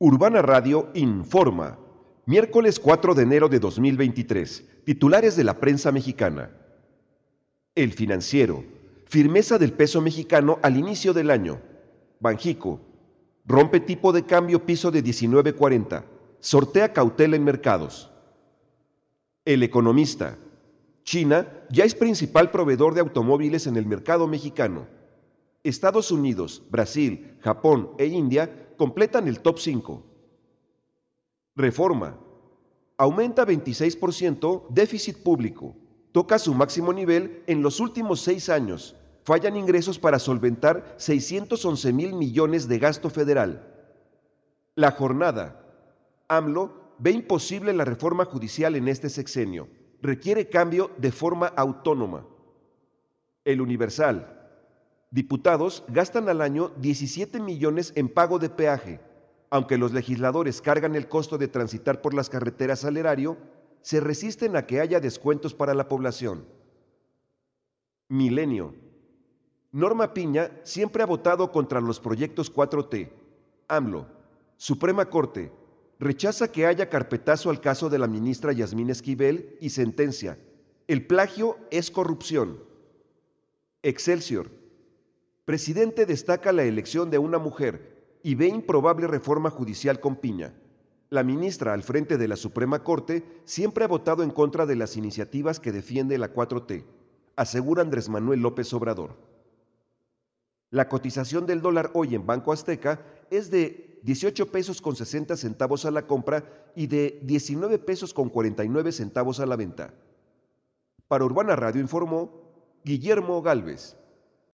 Urbana Radio informa. Miércoles 4 de enero de 2023. Titulares de la prensa mexicana. El financiero. Firmeza del peso mexicano al inicio del año. Banjico. Rompe tipo de cambio piso de 19.40. Sortea cautela en mercados. El economista. China ya es principal proveedor de automóviles en el mercado mexicano. Estados Unidos, Brasil, Japón e India completan el top 5. Reforma. Aumenta 26% déficit público. Toca su máximo nivel en los últimos seis años. Fallan ingresos para solventar 611 mil millones de gasto federal. La jornada. AMLO ve imposible la reforma judicial en este sexenio. Requiere cambio de forma autónoma. El Universal diputados gastan al año 17 millones en pago de peaje. Aunque los legisladores cargan el costo de transitar por las carreteras al erario, se resisten a que haya descuentos para la población. Milenio. Norma Piña siempre ha votado contra los proyectos 4T. AMLO. Suprema Corte. Rechaza que haya carpetazo al caso de la ministra Yasmín Esquivel y sentencia. El plagio es corrupción. Excelsior. Presidente destaca la elección de una mujer y ve improbable reforma judicial con Piña. La ministra al frente de la Suprema Corte siempre ha votado en contra de las iniciativas que defiende la 4T, asegura Andrés Manuel López Obrador. La cotización del dólar hoy en Banco Azteca es de 18 pesos con 60 centavos a la compra y de 19 pesos con 49 centavos a la venta. Para Urbana Radio informó Guillermo Galvez.